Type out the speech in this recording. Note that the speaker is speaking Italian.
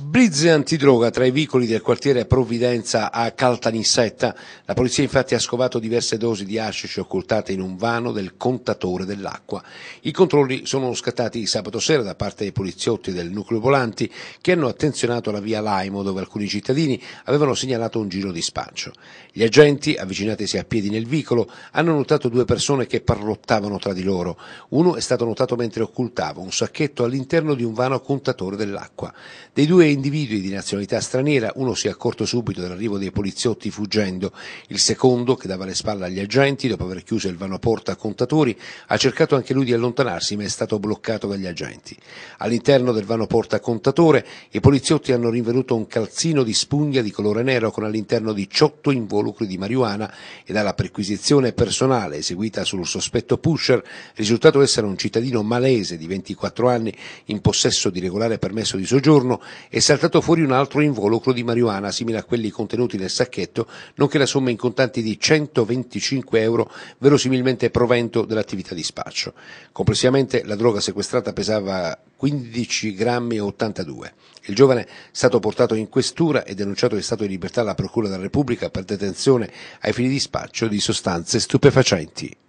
Blitz antidroga tra i vicoli del quartiere Provvidenza a Caltanissetta. La polizia infatti ha scovato diverse dosi di hashish occultate in un vano del contatore dell'acqua. I controlli sono scattati sabato sera da parte dei poliziotti del nucleo volanti che hanno attenzionato la via Laimo dove alcuni cittadini avevano segnalato un giro di spaccio. Gli agenti, avvicinatisi a piedi nel vicolo, hanno notato due persone che parlottavano tra di loro. Uno è stato notato mentre occultava un sacchetto all'interno di un vano contatore dell'acqua. Dei due individui di nazionalità straniera, uno si è accorto subito dell'arrivo dei poliziotti fuggendo, il secondo, che dava le spalle agli agenti dopo aver chiuso il vano porta a contatori, ha cercato anche lui di allontanarsi ma è stato bloccato dagli agenti. All'interno del vano porta a contatore i poliziotti hanno rinvenuto un calzino di spugna di colore nero con all'interno 18 involucri di marijuana e dalla perquisizione personale eseguita sul sospetto pusher risultato essere un cittadino malese di 24 anni in possesso di regolare permesso di soggiorno è è saltato fuori un altro involucro di marijuana simile a quelli contenuti nel sacchetto, nonché la somma in contanti di 125 euro, verosimilmente provento dell'attività di spaccio. Complessivamente la droga sequestrata pesava 15 grammi e 82. Il giovane è stato portato in questura e denunciato in stato di libertà alla Procura della Repubblica per detenzione ai fini di spaccio di sostanze stupefacenti.